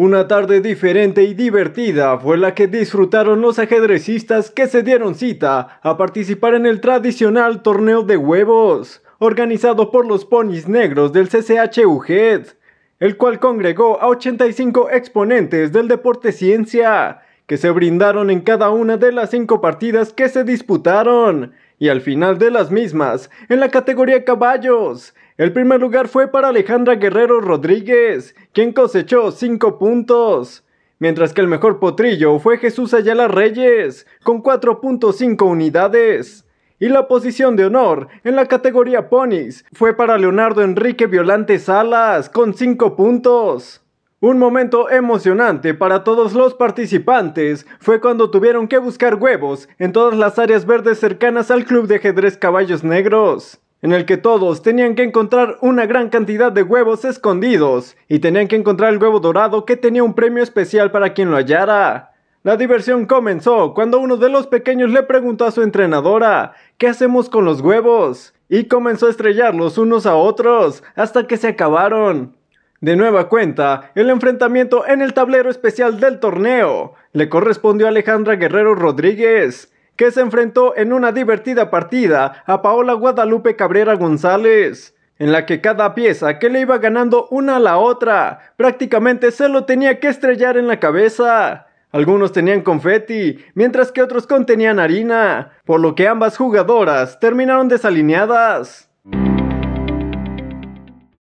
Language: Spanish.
Una tarde diferente y divertida fue la que disfrutaron los ajedrecistas que se dieron cita a participar en el tradicional torneo de huevos, organizado por los ponis negros del CCHUGED, el cual congregó a 85 exponentes del deporte ciencia, que se brindaron en cada una de las cinco partidas que se disputaron, y al final de las mismas, en la categoría caballos, el primer lugar fue para Alejandra Guerrero Rodríguez, quien cosechó 5 puntos, mientras que el mejor potrillo fue Jesús Ayala Reyes, con 4.5 unidades. Y la posición de honor en la categoría ponis fue para Leonardo Enrique Violante Salas, con 5 puntos. Un momento emocionante para todos los participantes fue cuando tuvieron que buscar huevos en todas las áreas verdes cercanas al club de ajedrez Caballos Negros, en el que todos tenían que encontrar una gran cantidad de huevos escondidos y tenían que encontrar el huevo dorado que tenía un premio especial para quien lo hallara. La diversión comenzó cuando uno de los pequeños le preguntó a su entrenadora, ¿qué hacemos con los huevos? Y comenzó a estrellarlos unos a otros hasta que se acabaron. De nueva cuenta, el enfrentamiento en el tablero especial del torneo le correspondió a Alejandra Guerrero Rodríguez, que se enfrentó en una divertida partida a Paola Guadalupe Cabrera González, en la que cada pieza que le iba ganando una a la otra prácticamente se lo tenía que estrellar en la cabeza. Algunos tenían confeti, mientras que otros contenían harina, por lo que ambas jugadoras terminaron desalineadas.